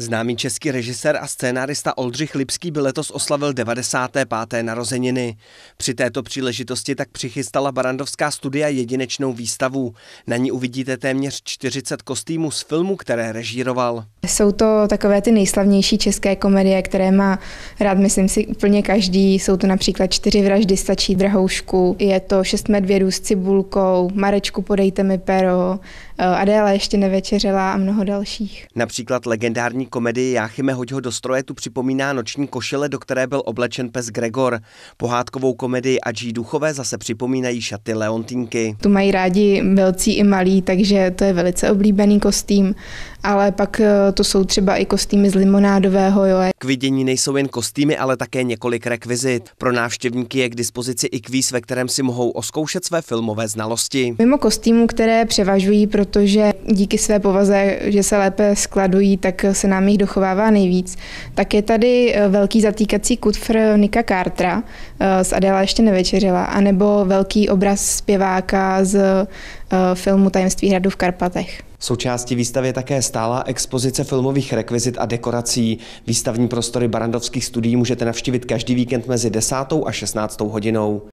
Známý český režisér a scénárista Oldřich Lipský by letos oslavil 95. narozeniny. Při této příležitosti tak přichystala Barandovská studia jedinečnou výstavu. Na ní uvidíte téměř 40 kostýmů z filmu, které režíroval. Jsou to takové ty nejslavnější české komedie, které má rád, myslím si, úplně každý. Jsou to například Čtyři vraždy stačí drahoušku, je to Šest medvědů s cibulkou, Marečku podejte mi pero, eh, Adéla ještě nevečeřela a mnoho dalších. Například legendární komedii Jáchyme hoď ho do stroje tu připomíná noční košile, do které byl oblečen pes Gregor. Pohádkovou komedii Adží duchové zase připomínají šaty Leontinky. Tu mají rádi velcí i malí, takže to je velice oblíbený kostým, ale pak eh, to jsou třeba i kostýmy z limonádového. Jo. K vidění nejsou jen kostýmy, ale také několik rekvizit. Pro návštěvníky je k dispozici i kvíz, ve kterém si mohou oskoušet své filmové znalosti. Mimo kostýmů, které převažují, protože díky své povaze, že se lépe skladují, tak se nám nám jich dochovává nejvíc, tak je tady eh, velký zatýkací kutfr Nika Cartera, eh, z Adela ještě nevečeřila, anebo velký obraz zpěváka z eh, filmu Tajemství hradu v Karpatech. Součástí výstavy je také stála expozice filmových rekvizit a dekorací. Výstavní prostory barandovských studií můžete navštívit každý víkend mezi 10. a 16. hodinou.